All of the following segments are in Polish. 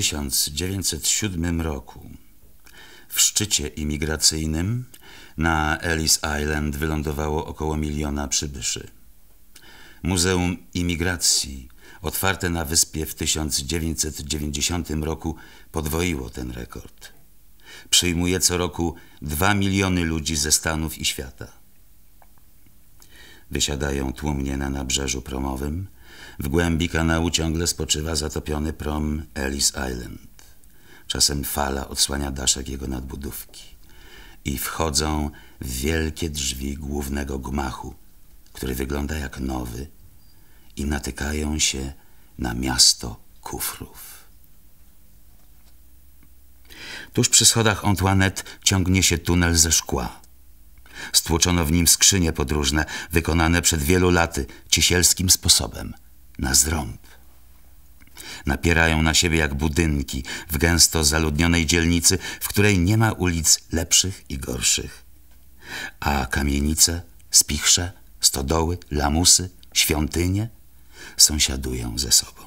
1907 roku. W szczycie imigracyjnym na Ellis Island wylądowało około miliona przybyszy. Muzeum Imigracji, otwarte na wyspie w 1990 roku, podwoiło ten rekord. Przyjmuje co roku 2 miliony ludzi ze Stanów i świata. Wysiadają tłumnie na nabrzeżu promowym – w głębi kanału ciągle spoczywa zatopiony prom Ellis Island. Czasem fala odsłania daszek jego nadbudówki. I wchodzą w wielkie drzwi głównego gmachu, który wygląda jak nowy, i natykają się na miasto kufrów. Tuż przy schodach Antoinette ciągnie się tunel ze szkła. Stłoczono w nim skrzynie podróżne, wykonane przed wielu laty, ciesielskim sposobem – na zrąb. Napierają na siebie jak budynki w gęsto zaludnionej dzielnicy, w której nie ma ulic lepszych i gorszych. A kamienice, spichrze, stodoły, lamusy, świątynie sąsiadują ze sobą.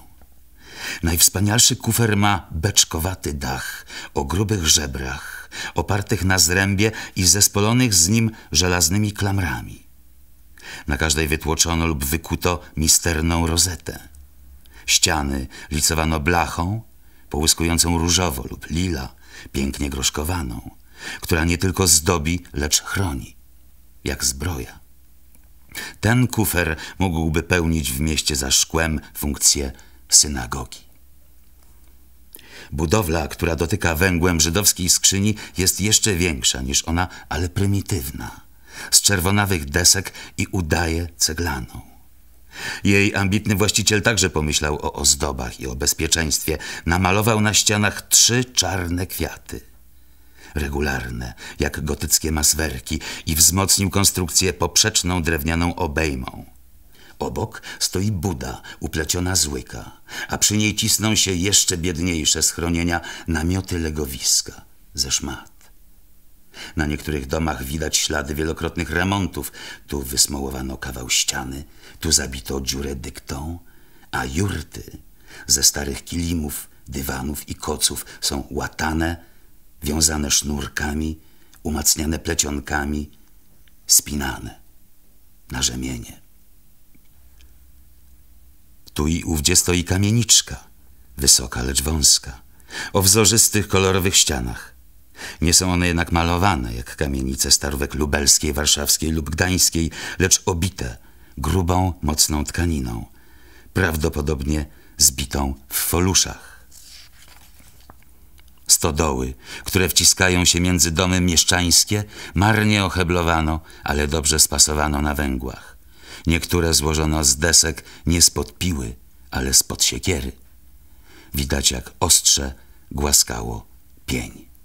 Najwspanialszy kufer ma beczkowaty dach o grubych żebrach, opartych na zrębie i zespolonych z nim żelaznymi klamrami. Na każdej wytłoczono lub wykuto misterną rozetę. Ściany licowano blachą, połyskującą różowo lub lila, pięknie groszkowaną, która nie tylko zdobi, lecz chroni, jak zbroja. Ten kufer mógłby pełnić w mieście za szkłem funkcję synagogi. Budowla, która dotyka węgłem żydowskiej skrzyni, jest jeszcze większa niż ona, ale prymitywna z czerwonawych desek i udaje ceglaną. Jej ambitny właściciel także pomyślał o ozdobach i o bezpieczeństwie. Namalował na ścianach trzy czarne kwiaty regularne, jak gotyckie maswerki, i wzmocnił konstrukcję poprzeczną drewnianą obejmą. Obok stoi Buda upleciona z łyka, a przy niej cisną się jeszcze biedniejsze schronienia namioty legowiska ze szmat. Na niektórych domach widać ślady wielokrotnych remontów. Tu wysmołowano kawał ściany, tu zabito dziurę dyktą, a jurty ze starych kilimów, dywanów i koców są łatane, wiązane sznurkami, umacniane plecionkami, spinane na rzemienie. Tu i ówdzie stoi kamieniczka, wysoka lecz wąska, o wzorzystych kolorowych ścianach. Nie są one jednak malowane, jak kamienice starówek lubelskiej, warszawskiej lub gdańskiej, lecz obite grubą, mocną tkaniną, prawdopodobnie zbitą w foluszach. Stodoły, które wciskają się między domy mieszczańskie, marnie oheblowano, ale dobrze spasowano na węgłach. Niektóre złożono z desek nie spod piły, ale spod siekiery. Widać jak ostrze głaskało pień.